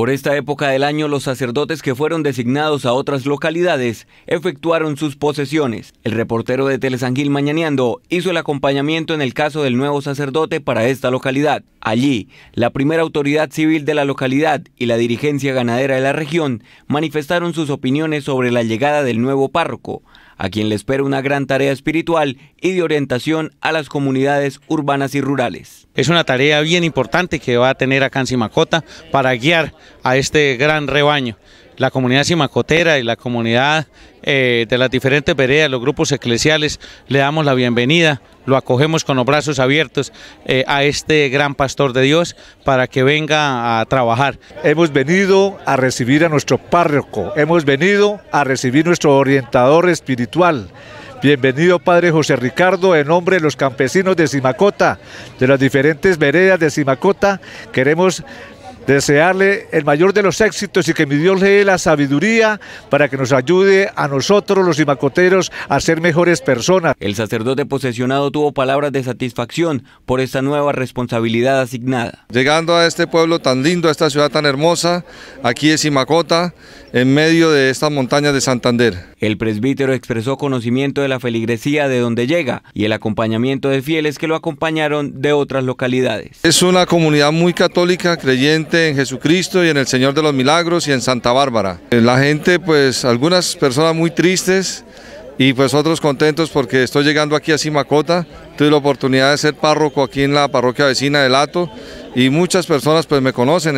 Por esta época del año, los sacerdotes que fueron designados a otras localidades efectuaron sus posesiones. El reportero de Telesangil Mañaneando hizo el acompañamiento en el caso del nuevo sacerdote para esta localidad. Allí, la primera autoridad civil de la localidad y la dirigencia ganadera de la región manifestaron sus opiniones sobre la llegada del nuevo párroco, a quien le espera una gran tarea espiritual y de orientación a las comunidades urbanas y rurales. Es una tarea bien importante que va a tener acá en Simacota para guiar a este gran rebaño la comunidad simacotera y la comunidad eh, de las diferentes veredas, los grupos eclesiales, le damos la bienvenida, lo acogemos con los brazos abiertos eh, a este gran pastor de Dios para que venga a trabajar. Hemos venido a recibir a nuestro párroco, hemos venido a recibir nuestro orientador espiritual. Bienvenido Padre José Ricardo, en nombre de los campesinos de Simacota, de las diferentes veredas de Simacota, queremos desearle el mayor de los éxitos y que mi Dios le dé la sabiduría para que nos ayude a nosotros los imacoteros a ser mejores personas. El sacerdote posesionado tuvo palabras de satisfacción por esta nueva responsabilidad asignada. Llegando a este pueblo tan lindo, a esta ciudad tan hermosa, aquí es Imacota, en medio de estas montañas de Santander. El presbítero expresó conocimiento de la feligresía de donde llega y el acompañamiento de fieles que lo acompañaron de otras localidades. Es una comunidad muy católica, creyente, en Jesucristo y en el Señor de los Milagros y en Santa Bárbara. Eh, la gente, pues algunas personas muy tristes y pues otros contentos porque estoy llegando aquí a Simacota, tuve la oportunidad de ser párroco aquí en la parroquia vecina de Lato y muchas personas pues me conocen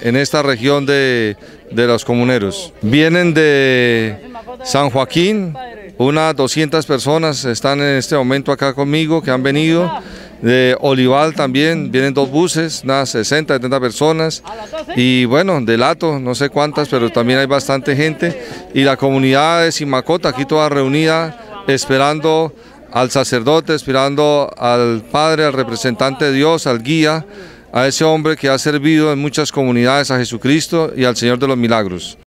en, esta región de los comuneros. Vienen de San Joaquín, unas 200 personas están en este momento acá conmigo que han venido. De Olival también vienen dos buses, unas 60, 70 personas. Y bueno, de Lato, no sé cuántas, pero también hay bastante gente. Y la comunidad de Simacota, aquí toda reunida, esperando al sacerdote, esperando al Padre, al representante de Dios, al guía, a ese hombre que ha servido en muchas comunidades a Jesucristo y al Señor de los Milagros.